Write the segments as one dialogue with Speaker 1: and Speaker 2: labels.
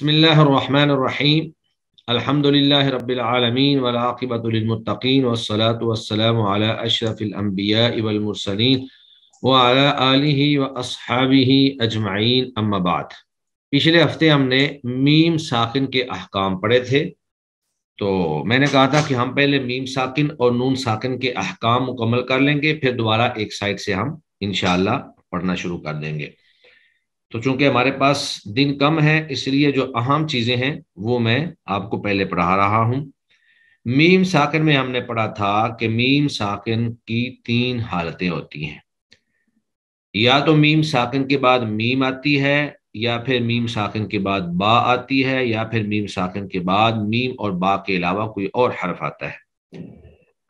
Speaker 1: बसमीम अल्हम्दुलिल्लाह रब्बिल आलमीन वल आक़िबतु लिल मुत्तक़ीन वस्सलातु अजमाइन अम्मा पिछले हफ्ते हमने मीम साकिन के अहकाम पढ़े थे तो मैंने कहा था कि हम पहले मीम साकिन और नून साकिन के अहकाम मुकम्मल कर लेंगे फिर दोबारा एक साइड से हम इनशाला पढ़ना शुरू कर देंगे तो चूंकि हमारे पास दिन कम है इसलिए जो अहम चीजें हैं वो मैं आपको पहले पढ़ा रहा हूं मीम साकिन में हमने पढ़ा था कि मीम साकिन की तीन हालतें होती हैं या तो मीम साकिन के बाद मीम आती है या फिर मीम साकिन के बाद बा आती है या फिर मीम साकिन के बाद मीम और बा के अलावा कोई और हर्फ आता है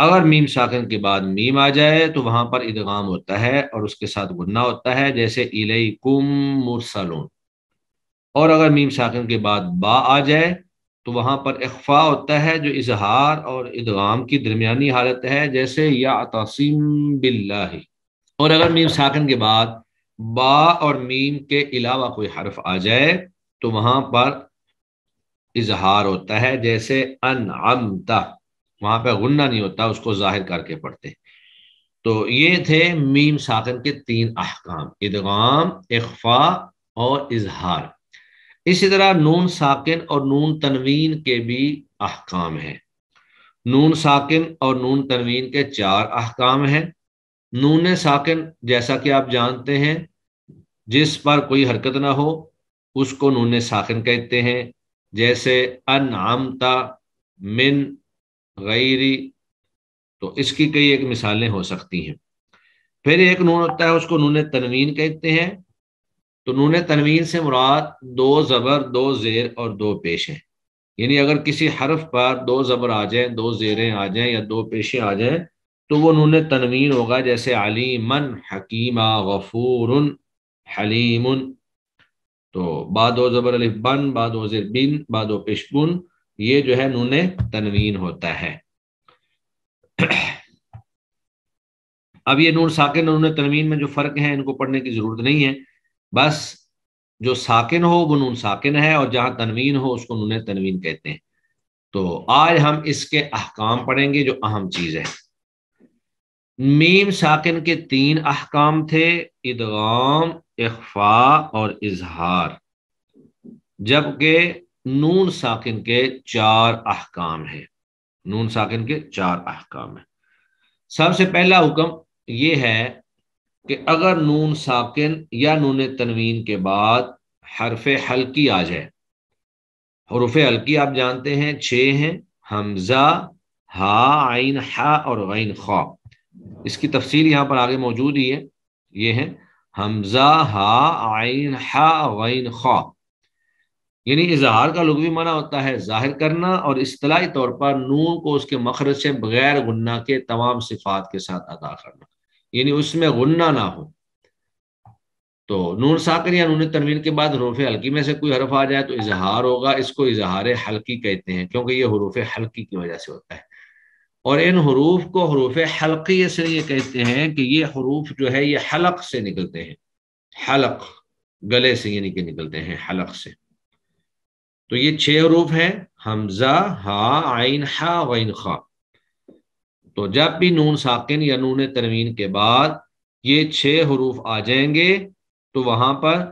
Speaker 1: अगर मीम साखन के बाद मीम आ जाए तो वहां पर इदगाम होता है और उसके साथ गुन्ना होता है जैसे इलई कुम मुरसलून और अगर मीम साखन के बाद बा आ जाए तो वहां पर इख्फा होता है जो इजहार और इदगाम की दरमियानी हालत है जैसे या तसीम बिल्ला और अगर मीम साखन के बाद बा और मीम के अलावा कोई हर्फ आ जाए तो वहां पर इजहार होता है जैसे अन अमता वहां पर गुन्ना नहीं होता उसको जाहिर करके पढ़ते तो ये थे मीम साखन के तीन अहकाम इदगाम इखफा और इजहार इसी तरह नून साकिन और नून तनवीन के भी अहकाम हैं नून साकिन और नून तनवीन के चार अहकाम हैं नून साकिन जैसा कि आप जानते हैं जिस पर कोई हरकत ना हो उसको नून साकिन कहते हैं जैसे आमता मिन गैरी तो इसकी कई एक मिसालें हो सकती हैं फिर एक नून होता है उसको नून तनवीन कहते हैं तो नून तनवीन से मुराद दो ज़बर दो ज़ेर और दो पेश यानी अगर किसी हर्फ पर दो ज़बर आ जाए दो ज़ेरें आ जाए या दो पेशे आ जाए तो वो नून तनवीन होगा जैसे अलीमन हकीमा गफूर हलीम तो बाद ज़बर अलिफ बन बाद ज़ेर बिन बाद पेशबुन ये जो है नून तनवीन होता है अब ये नून साकिन और नून तनवीन में जो फ़र्क है इनको पढ़ने की ज़रूरत नहीं है बस जो साकिन हो वो नून साकिन है और जहां तनवीन हो उसको नून तनवीन कहते हैं तो आज हम इसके अहकाम पढ़ेंगे जो अहम चीज़ है मीम साकिन के तीन अहकाम थे इदगाम इखफा और इजहार जबकि नून साकिन के चार अहकाम हैं नून साकिन के चार अहकाम हैं सबसे पहला हुक्म ये है कि अगर नून साकिन या नून तनवीन के बाद हरफ हल्की आ जाए हरूफ हल्की आप जानते हैं छः हैं हमजा हा आइन हा और आइन खा इसकी तफसील यहाँ पर आगे मौजूद ही है ये है हमजा हा आइन हा गैन खा यानी इजहार का लुगवी माना होता है जाहिर करना और असलाही तौर पर नून को उसके मखरज से बगैर गुन्ना के तमाम सिफात के साथ अदा करना यानी उसमें गुन्ना ना हो तो नून साकर या नून तनवीन के बाद हरूफ हल्की में से कोई हरफ आ जाए तो इजहार होगा इसको इजहार हल्की कहते हैं क्योंकि ये हरूफ हल्की की वजह से होता है और इन हरूफ को हरूफ हल्की इसलिए कहते हैं कि ये हरूफ जो है ये हलक से निकलते हैं हलक गले से यानी कि निकलते हैं हलक से तो ये छह हरूफ हैं हमजा हा आइन हा वाइन खा तो जब भी नून साकिन या नून तरवीन के बाद ये छह हरूफ आ जाएंगे तो वहां पर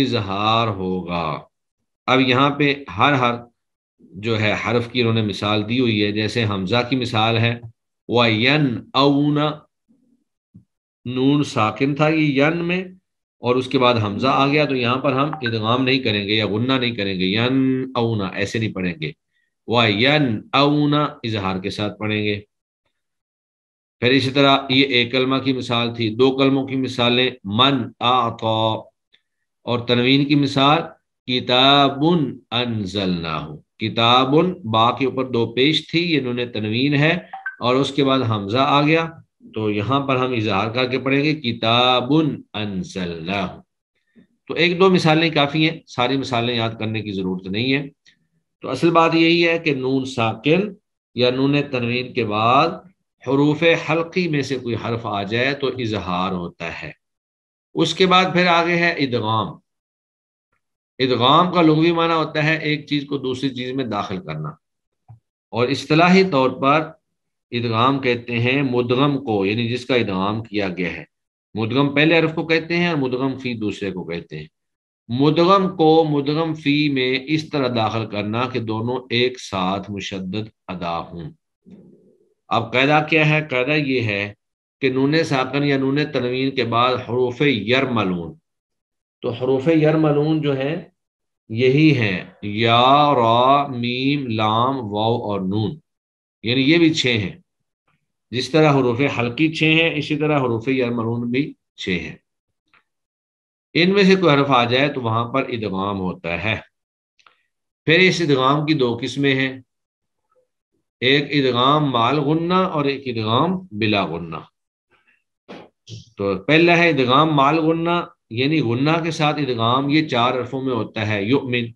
Speaker 1: इजहार होगा अब यहाँ पे हर हर जो है हरफ की इन्होंने मिसाल दी हुई है जैसे हमजा की मिसाल है वन अऊना नून साकिन था ये यन में और उसके बाद हमजा आ गया तो यहाँ पर हम इदगाम नहीं करेंगे या गुन्ना नहीं करेंगे यन अउना ऐसे नहीं पढ़ेंगे वह यन इजहार के साथ पढ़ेंगे फिर इसी तरह ये एक कलमा की मिसाल थी दो कलमों की मिसालें मन आ और तनवीन की मिसाल किताबुन ना हो किताबुन बा के ऊपर दो पेश थी ये इन्होंने तनवीन है और उसके बाद हमजा आ गया तो यहां पर हम इजहार करके पढ़ेंगे किताबुन अनजल्ला तो एक दो मिसालें काफ़ी हैं सारी मिसालें याद करने की ज़रूरत नहीं है तो असल बात यही है कि नून साकिन या नून तनवीन के बाद हरूफ हल्की में से कोई हर्फ आ जाए तो इजहार होता है उसके बाद फिर आगे है इदगाम इदगाम का लघवी माना होता है एक चीज़ को दूसरी चीज़ में दाखिल करना और असलाही तौर पर इदगाम कहते हैं मुदगम को यानी जिसका इदगाम किया गया है मुदगम पहले अरफ को कहते हैं और मुदगम फी दूसरे को कहते हैं मुदगम को मुदगम फी में इस तरह दाखिल करना कि दोनों एक साथ मुशद अदा हों अब कायदा क्या है कायदा ये है कि नून साकन या नून तनवीन के बाद हरूफ यरमलून तो हरूफ यरमलून जो है यही है या रा मीम लाम वाव और नून यानी ये भी छः हैं जिस तरह हरूफ हल्की छे हैं इसी तरह हरूफ यमरून भी छः हैं इनमें से कोई हरफ आ जाए तो वहां पर इदगाम होता है फिर इस इदगाम की दो किस्में हैं एक इदगाम माल गुन्ना और एक इदगाम बिला गुन्ना तो पहला है इदगाम माल गुन्ना यानी गुन्ना के साथ इदगाम ये चार अरफों में होता है युमिन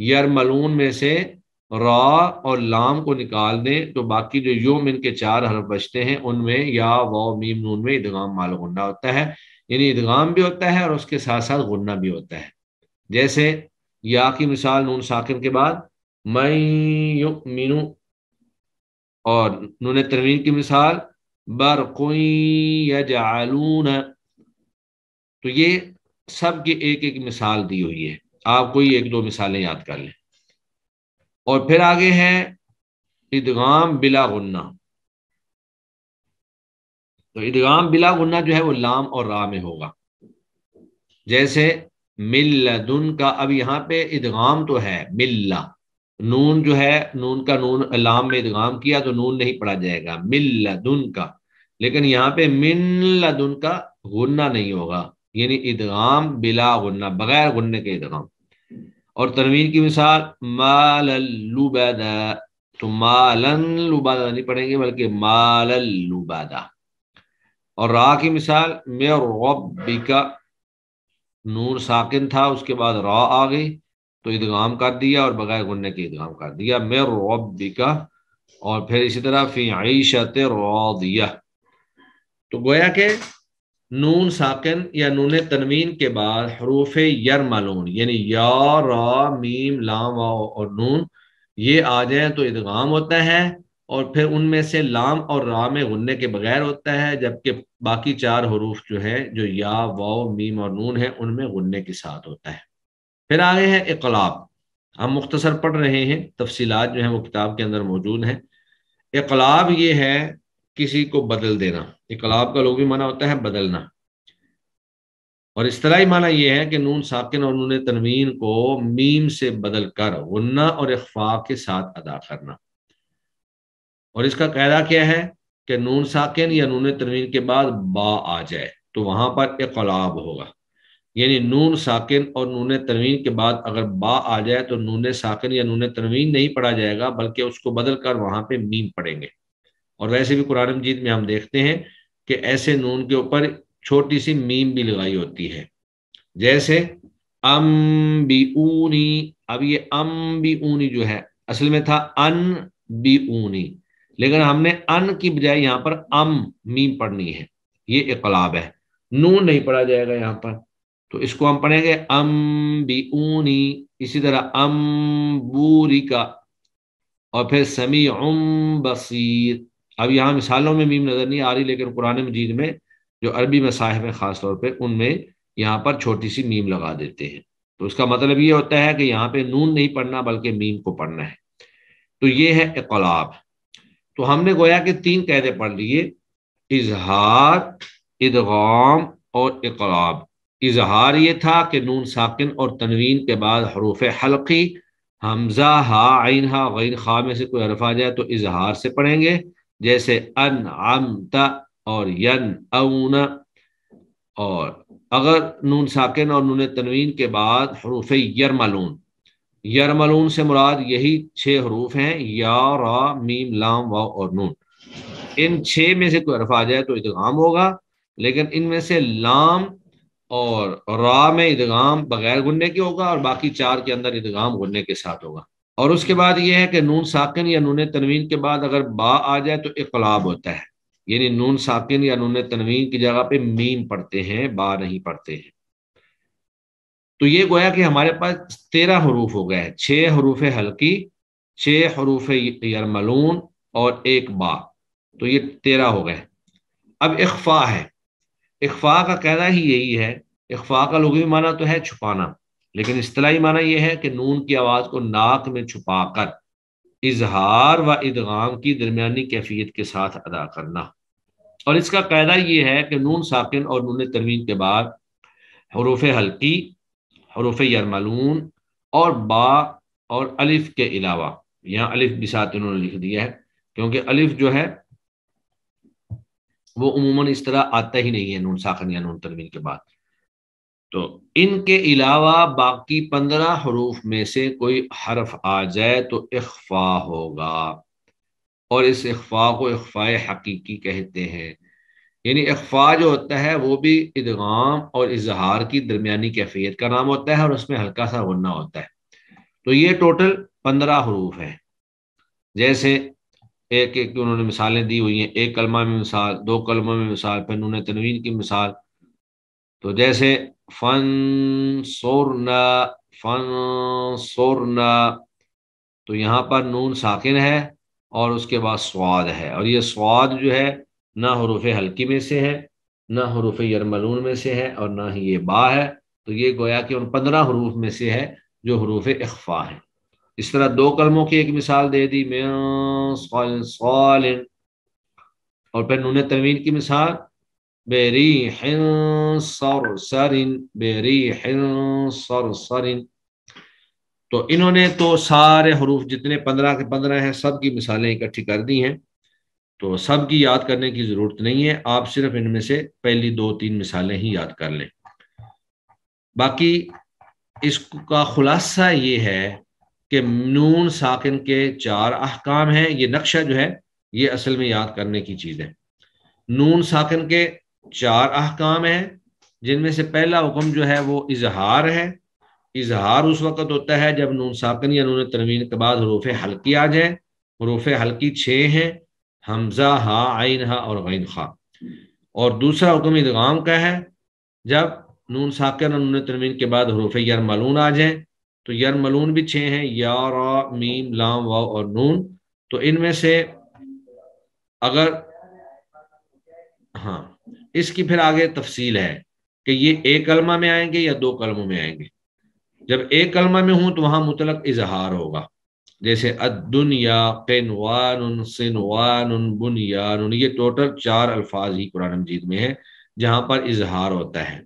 Speaker 1: यरमलून में से रा और लाम को निकाल दें तो बाकी जो योम इनके चार हरफ बचते हैं उनमें या वो मीम नून में इदगाम माल गुन्ना होता है यानी इदगाम भी होता है और उसके साथ साथ गुन्ना भी होता है जैसे या की मिसाल नून साकिन के बाद मई यु मीनू और नून तरवीन की मिसाल बर जालून तो ये सब की एक एक मिसाल दी हुई है आप कोई एक दो मिसालें याद कर लें और फिर आगे है इदगाम बिला गुन्ना तो इदगाम बिला गुन्ना जो है वो लाम और रा में होगा जैसे दुन का अब यहाँ पे इदगाम तो है मिल्ला नून जो है नून का नून लाम में इदगाम किया तो नून नहीं पढ़ा जाएगा दुन का लेकिन यहाँ पे दुन का गुन्ना नहीं होगा यानी इदगाम बिला गुन्ना बगैर गुन्ने के इदगाम और तनवीन की मिसाल मालुबादा तो मालन लुबादा नहीं पढ़ेंगे बल्कि मालुबादा और रा की मिसाल मे रबिका नून साकिन था उसके बाद रा आ गई तो ईदगाम कर दिया और बगैर गुन्ने के ईदगाम कर दिया मे रबिका और फिर इसी तरह फी आईशत दिया तो गोया के नून साकिन या नून तनवीन के बाद हरूफ यर मालून यानी या रा मीम लाम वा और नून ये आ जाए तो इदगाम होता है और फिर उनमें से लाम और रा में गुन्ने के बगैर होता है जबकि बाकी चार हरूफ जो हैं जो या वाओ मीम और नून है उनमें गुन्ने के साथ होता है फिर आगे है इकलाब हम मुख्तसर पढ़ रहे हैं तफसीलात जो है वो किताब के अंदर मौजूद हैं इकलाब ये है किसी को बदल देना इकलाब का लोग भी माना होता है बदलना और इस तरह ही माना यह है कि नून साकिन और नून तनवीन को मीम से बदल कर गुन्ना और अखफा के साथ अदा करना और इसका कायदा क्या है कि नून साकिन या नून तनवीन के बाद बा आ जाए तो वहां पर इकलाब होगा यानी नून साकिन और नून तनवीन के बाद अगर बा आ जाए तो नून साकिन या नून तनवीन नहीं पढ़ा जाएगा बल्कि उसको बदल कर वहां पर मीम पढ़ेंगे और वैसे भी कुरान मजीद में हम देखते हैं कि ऐसे नून के ऊपर छोटी सी मीम भी लगाई होती है जैसे अम बी ऊनी अब ये अम बी ऊनी जो है असल में था अन बी ऊनी लेकिन हमने अन की बजाय यहाँ पर अम मीम पढ़नी है ये इकलाब है नून नहीं पढ़ा जाएगा यहाँ पर तो इसको हम पढ़ेंगे अम बी ऊनी इसी तरह अम बूरी का और फिर समी उम बसीर अब यहाँ मिसालों में मीम नज़र नहीं आ रही लेकिन कुरान मजीद में जो अरबी मसाहब है खासतौर पर उनमें यहाँ पर छोटी सी मीम लगा देते हैं तो उसका मतलब ये होता है कि यहाँ पे नून नहीं पढ़ना बल्कि मीम को पढ़ना है तो ये है इकलाब तो हमने गोया के तीन कैदे पढ़ लिए इजहार इदगाम और इकलाब इजहार ये था कि नून साकिन और तनवीन के बाद हरूफ हल्की हमजा हा आइन हा गैन खा में से कोई अरफ आ जाए तो इजहार से पढ़ेंगे जैसे अन आमता और यन अउन और अगर नून साकिन और नून तनवीन के बाद हरूफ यरमलून यरमलून से मुराद यही छः हरूफ हैं या रा मीम लाम वा और नून इन छः में से कोई अरफा आ जाए तो इदगाम होगा लेकिन इनमें से लाम और रा में इदगाम बगैर गुन्ने के होगा और बाकी चार के अंदर इदगाम गुन्ने के साथ होगा और उसके बाद यह है कि नून साकिन या नून तनवीन के बाद अगर बा आ जाए तो इकलाब होता है यानी नून साकिन या नून तनवीन की जगह पे मीम पढ़ते हैं बा नहीं पढ़ते हैं तो ये गोया कि हमारे पास तेरह हरूफ हो गए हैं छः हरूफ हल्की छह हरूफ यरमलून और एक बा तो ये तेरह हो गए अब इखफा है इखफा का कहना ही यही है इखफा का लघवी माना तो है छुपाना लेकिन असलाही माना यह है कि नून की आवाज़ को नाक में छुपाकर इजहार व इदगाम की दरमियानी कैफियत के साथ अदा करना और इसका कायदा यह है कि नून साकिन और नून तरवीन के बाद हरूफ हल्की हरूफ यरमलून और बा और अलिफ के अलावा यहाँ अलिफ भी साथ इन्होंने लिख दिया है क्योंकि अलिफ जो है वो उमूमन इस तरह आता ही नहीं है नून साखन या नून तरवीन के बाद तो इनके अलावा बाकी पंद्रह हरूफ में से कोई हरफ आ जाए तो इख्फा होगा और इस इख्फा को इख्फा हकीकी कहते हैं यानी इख्फा जो होता है वो भी इदगाम और इजहार की दरमियानी कैफियत का नाम होता है और उसमें हल्का सा गुना होता है तो ये टोटल पंद्रह हरूफ है जैसे एक एक उन्होंने मिसालें दी हुई हैं एक कलमा में मिसाल दो कलमा में मिसाल फिर उन्होंने तनवीन की मिसाल तो जैसे फन सोरना फन सोरना तो यहाँ पर नून साकिन है और उसके बाद स्वाद है और ये स्वाद जो है ना हरूफ हल्की में से है ना हरूफ यरमलून में से है और ना ही ये बा है तो ये गोया कि उन पंद्रह हरूफ में से है जो हरूफ अखफा है इस तरह दो कलमों की एक मिसाल दे दी मैं और फिर नून तनवीन की मिसाल बरीह सरसर बरीह सरसर तो इन्होंने तो सारे हरूफ जितने पंद्रह के पंद्रह हैं सब की मिसालें इकट्ठी कर दी हैं तो सब की याद करने की ज़रूरत नहीं है आप सिर्फ इनमें से पहली दो तीन मिसालें ही याद कर लें बाकी इसका खुलासा ये है कि नून साकिन के चार अहकाम हैं ये नक्शा जो है ये असल में याद करने की चीज़ है नून साकिन के चार अहकाम हैं जिनमें से पहला हुक्म जो है वो इजहार है इजहार उस वक़्त होता है जब नून साकन या नून तरमीन के बाद हरूफ हल्की आ जाए हरूफ हल्की छः हैं हमजा हा आइन हा और गैन खा और दूसरा हुक्म इदगाम का है जब नून साकन और नून तरवीन के बाद हरूफ यर मलून आ जाए तो यर मलून भी छः हैं या रा मीम लाम वाव और नून तो इनमें से अगर हाँ इसकी फिर आगे तफसील है कि ये एक कलमा में आएंगे या दो कलमों में आएंगे जब एक कलमा में हूं तो वहां मुतलक इजहार होगा जैसे ये टोटल चार अल्फाज ही कुरान मजीद में है जहां पर इजहार होता है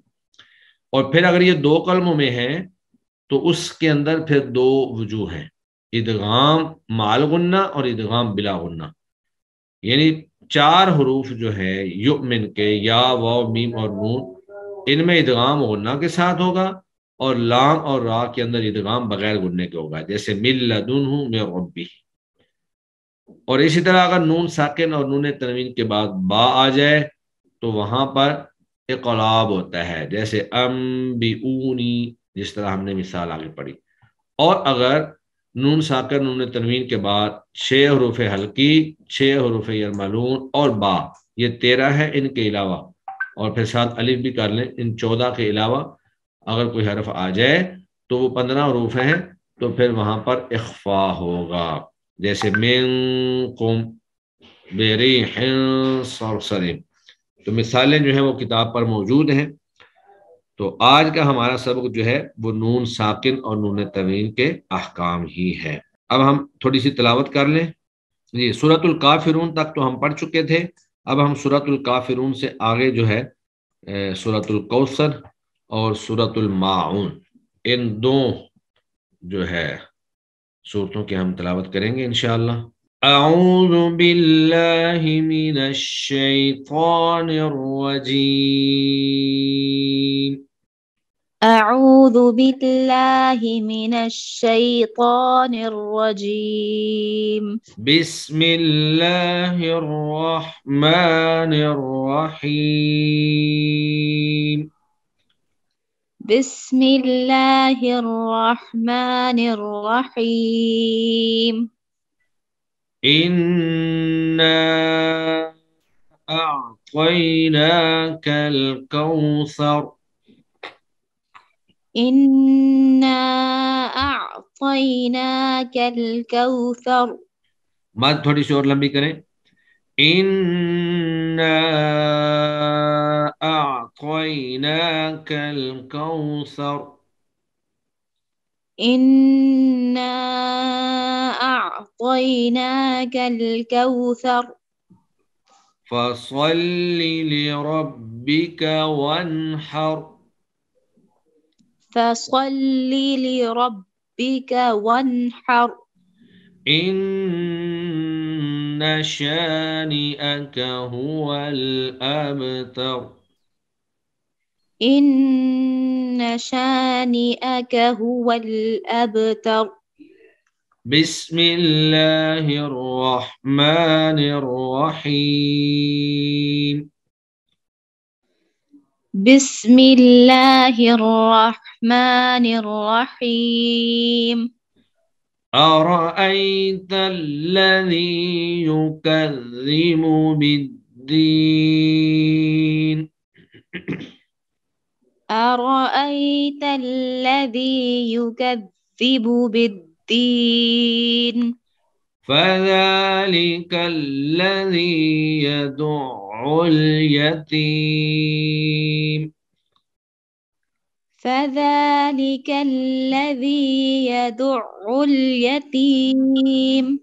Speaker 1: और फिर अगर ये दो कलमों में है तो उसके अंदर फिर दो वजूह हैं ईदगाम मालगुन्ना और ईदगाम बिलागुन्ना यानी चार हरूफ जो है युमिन के या वाव मीम और नून इनमें इदगाम गुन्ना के साथ होगा और लाम और रा के अंदर इदगाम बगैर गुन्ने के होगा जैसे मिल लदुन हूँ मैं रबी और इसी तरह अगर नून साकिन और नून तनवीन के बाद बा आ जाए तो वहां पर इकलाब होता है जैसे अम बी ऊनी जिस तरह हमने मिसाल आगे पढ़ी और अगर नून साकर नून तनवीन के बाद छः हरूफ हल्की छः हरूफ यरमलून और बा ये तेरह है इनके अलावा और फिर साथ अलिफ भी कर लें इन चौदह के अलावा अगर कोई हरफ आ जाए तो वो पंद्रह हरूफ हैं तो फिर वहाँ पर इख्फा होगा जैसे मेन कुम बेरी सरसरी तो मिसालें जो हैं वो किताब पर मौजूद हैं तो आज का हमारा सबक जो है वो नून साकिन और नून तवीन के अहकाम ही है अब हम थोड़ी सी तलावत कर लें जी सूरतुल काफिरून तक तो हम पढ़ चुके थे अब हम सूरतुल काफिरून से आगे जो है सूरतुल कौसर और सूरतुल माउन इन दो जो है सूरतों की हम तलावत करेंगे इन أعوذ بالله من الشيطان
Speaker 2: الرجيم
Speaker 3: أعوذ بالله من الشيطان الرجيم
Speaker 2: بسم الله الرحمن
Speaker 1: الرحيم
Speaker 3: بسم الله الرحمن الرحيم
Speaker 2: إنا أعطيناك الكوثر
Speaker 3: إنا أعطيناك الكوثر
Speaker 1: ما थोड़ी सी और लंबी إنا
Speaker 2: أعطيناك الكوثر
Speaker 3: إنا أعطيناك الكوثر
Speaker 1: فصل
Speaker 2: لربك وانحر
Speaker 3: فصل لربك وانحر
Speaker 2: إن شانئك هو الأبتر
Speaker 3: إن شانئك هو الأبتر
Speaker 2: بسم الله الرحمن الرحيم
Speaker 3: بسم الله الرحمن الرحيم
Speaker 2: أرأيت الذي يكذب بالدين
Speaker 3: أرأيت الذي يكذب بالدين
Speaker 2: فذلك الذي يدع اليتيم
Speaker 3: فذلك الذي يدع اليتيم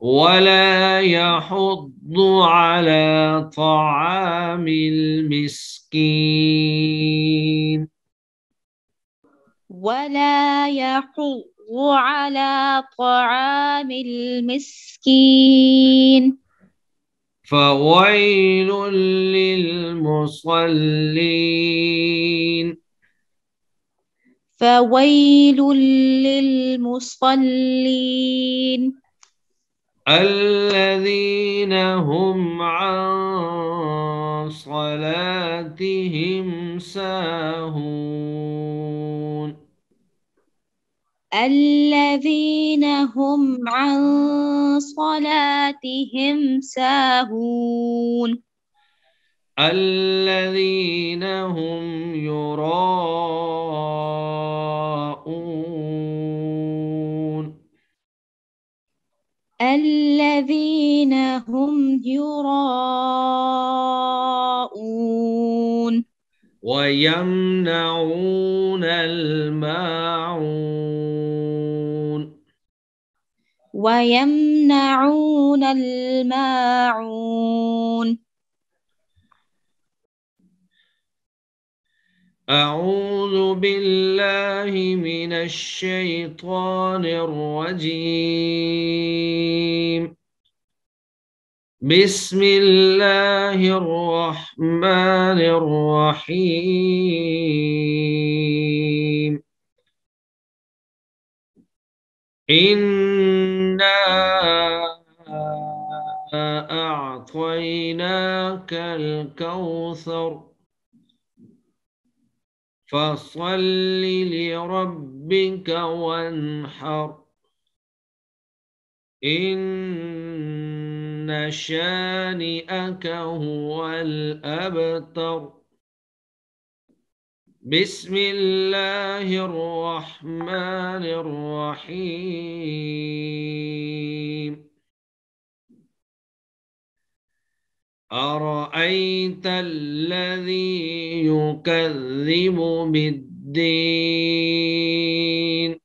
Speaker 2: ولا يحض على طعام
Speaker 3: المسكين ولا يحض وعلى طعام المسكين
Speaker 2: فويل
Speaker 3: للمصلين فويل للمصلين الذين هم عن
Speaker 2: صلاتهم ساهون
Speaker 3: الذين هم عن صلاتهم ساهون
Speaker 2: الذين هم
Speaker 3: يراءون الذين هم يراءون
Speaker 2: ويمنعون الماعون
Speaker 3: ويمنعون الماعون
Speaker 2: أعوذ بالله من الشيطان الرجيم بسم الله الرحمن الرحيم إنا أعطيناك الكوثر فصل لربك وانحر إن إن شانئك هو الأبتر بسم الله الرحمن الرحيم أرأيت الذي يكذب بالدين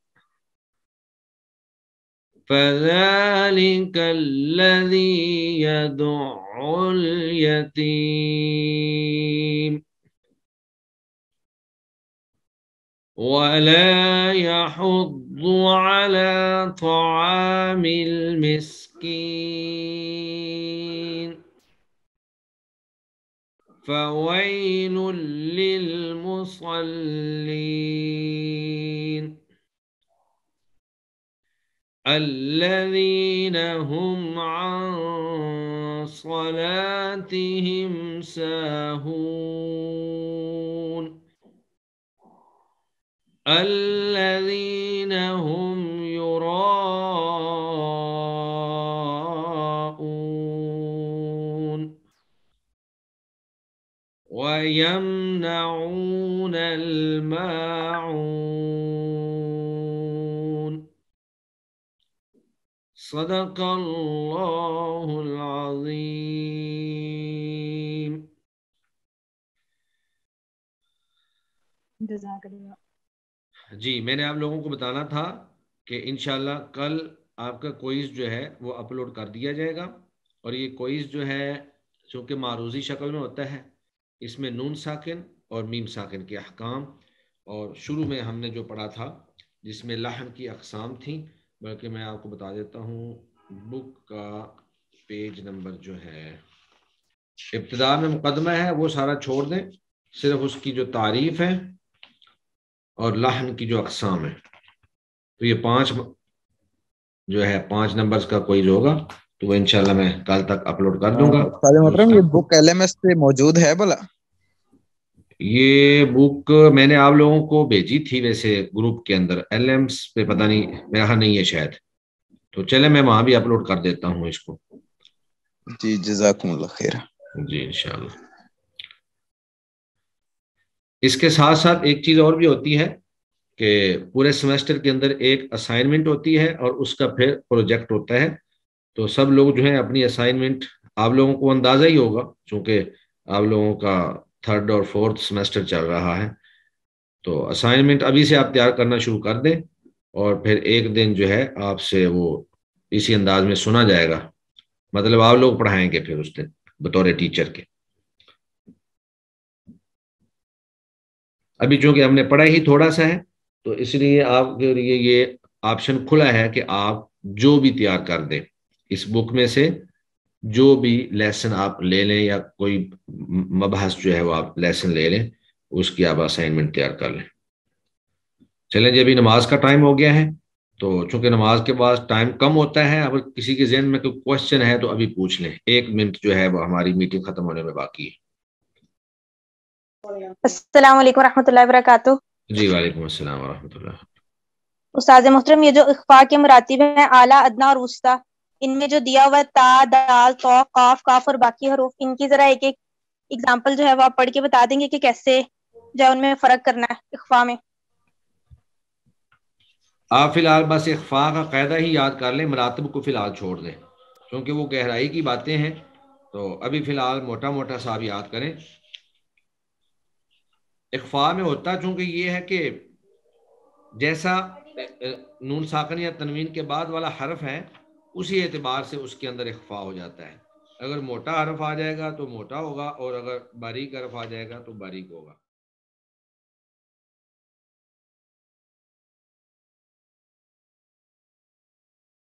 Speaker 2: فذلك الذي يدع اليتيم ولا يحض على طعام المسكين فويل للمصلين الذين هم عن صلاتهم ساهون الذين هم يراءون ويمنعون الماعون صدق الله العظيم
Speaker 1: जी मैंने आप लोगों को बताना था कि इनशाला कल आपका कोइज जो है वो अपलोड कर दिया जाएगा और ये कोइज जो है चूँकि मारूजी शक्ल में होता है इसमें नून साकिन और मीम साकिन के अहकाम और शुरू में हमने जो पढ़ा था जिसमें लहन की अकसाम थी बल्कि मैं आपको बता देता हूँ बुक का पेज नंबर जो है इब्तदा में मुकदमा है वो सारा छोड़ दें सिर्फ उसकी जो तारीफ है और लाहन की जो अकसाम है तो ये पांच जो है पांच नंबर्स का कोई जो होगा तो वो इनशाला मैं कल तक अपलोड कर दूंगा
Speaker 3: हाँ, ये बुक एलएमएस पे मौजूद है भला
Speaker 1: ये बुक मैंने आप लोगों को भेजी थी वैसे ग्रुप के अंदर एल एम्स पे पता नहीं मेरा नहीं है शायद तो चले मैं वहां भी अपलोड कर देता हूँ इसको जी जजाकुमल्ला जी इंशाल्लाह इसके साथ साथ एक चीज और भी होती है कि पूरे सेमेस्टर के अंदर एक असाइनमेंट होती है और उसका फिर प्रोजेक्ट होता है तो सब लोग जो है अपनी असाइनमेंट आप लोगों को अंदाजा ही होगा क्योंकि आप लोगों का थर्ड और फोर्थ सेमेस्टर चल रहा है तो असाइनमेंट अभी से आप तैयार करना शुरू कर दें और फिर एक दिन जो है आपसे वो इसी अंदाज में सुना जाएगा मतलब आप लोग पढ़ाएंगे फिर उस दिन बतौर टीचर के अभी चूंकि हमने पढ़ा ही थोड़ा सा है तो इसलिए आपके लिए ये ऑप्शन खुला है कि आप जो भी तैयार कर दें इस बुक में से जो भी लेसन आप ले लें या कोई मबहस जो है वो आप लेसन ले लें उसकी आप असाइनमेंट तैयार कर लें चलें जब अभी नमाज का टाइम हो गया है तो चूंकि नमाज के बाद टाइम कम होता है अगर किसी के जहन में कोई क्वेश्चन है तो अभी पूछ लें एक मिनट जो है वो हमारी मीटिंग खत्म होने में बाकी है जी वालेकुम अस्सलाम
Speaker 3: उस्ताद मुहतरम ये जो अखफा के मरातब है आला अदना और वस्ता इनमें जो दिया हुआ ता दाल तो काफ काफ और बाकी हरूफ इनकी जरा एक एक एग्जाम्पल जो है वो आप पढ़ के बता देंगे कि कैसे जो है उनमें फर्क करना है इखफा में
Speaker 1: आप फिलहाल बस इखफा का कायदा ही याद कर लें मरातब को फिलहाल छोड़ दें क्योंकि वो गहराई की बातें हैं तो अभी फिलहाल मोटा मोटा साहब याद करें इखफा में होता चूंकि ये है कि जैसा नून साकन या तनवीन के बाद वाला हरफ है उसी एतबार से उसके अंदर इख्फा हो जाता है अगर मोटा हरफ आ जाएगा तो मोटा होगा और अगर
Speaker 3: बारीक हरफ आ जाएगा तो बारीक होगा